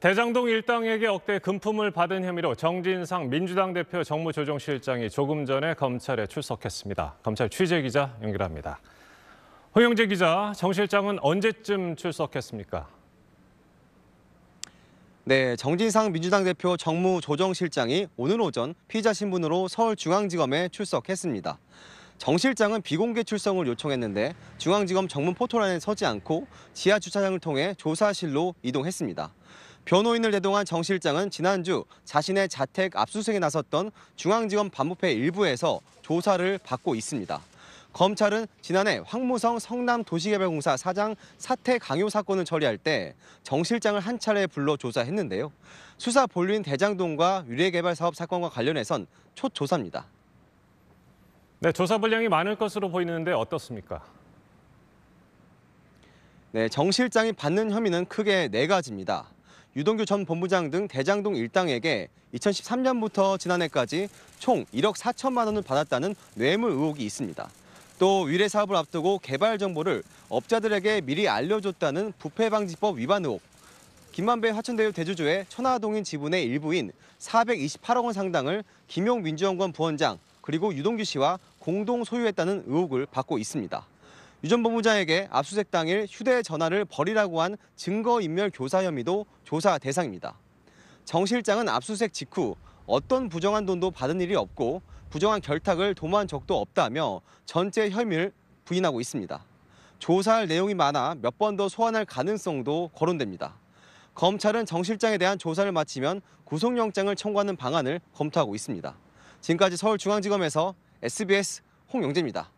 대장동 일당에게 억대 금품을 받은 혐의로 정진상 민주당 대표 정무조정실장이 조금 전에 검찰에 출석했습니다. 검찰 취재 기자 연결합니다. 허영재 기자, 정 실장은 언제쯤 출석했습니까? 네, 정진상 민주당 대표 정무조정실장이 오늘 오전 피자 신분으로 서울중앙지검에 출석했습니다. 정 실장은 비공개 출석을 요청했는데 중앙지검 정문 포토라인에 서지 않고 지하 주차장을 통해 조사실로 이동했습니다. 변호인을 대동한 정 실장은 지난주 자신의 자택 압수수색에 나섰던 중앙지검 반부패 일부에서 조사를 받고 있습니다. 검찰은 지난해 황무성 성남도시개발공사 사장 사태 강요 사건을 처리할 때 정 실장을 한 차례 불러 조사했는데요. 수사 본인 대장동과 유래개발사업 사건과 관련해선 첫 조사입니다. 네, 조사 분량이 많을 것으로 보이는데 어떻습니까? 네, 정 실장이 받는 혐의는 크게 네 가지입니다. 유동규 전 본부장 등 대장동 일당에게 2013년부터 지난해까지 총 1억 4천만 원을 받았다는 뇌물 의혹이 있습니다. 또 위례 사업을 앞두고 개발 정보를 업자들에게 미리 알려줬다는 부패방지법 위반 의혹, 김만배 화천대유 대주주의 천화동인 지분의 일부인 428억 원 상당을 김용 민주연구원 부원장 그리고 유동규 씨와 공동 소유했다는 의혹을 받고 있습니다. 유전 본부장에게 압수수색 당일 휴대전화를 버리라고 한 증거인멸 교사 혐의도 조사 대상입니다. 정 실장은 압수수색 직후 어떤 부정한 돈도 받은 일이 없고 부정한 결탁을 도모한 적도 없다며 전체 혐의를 부인하고 있습니다. 조사할 내용이 많아 몇 번 더 소환할 가능성도 거론됩니다. 검찰은 정 실장에 대한 조사를 마치면 구속영장을 청구하는 방안을 검토하고 있습니다. 지금까지 서울중앙지검에서 SBS 홍영재입니다.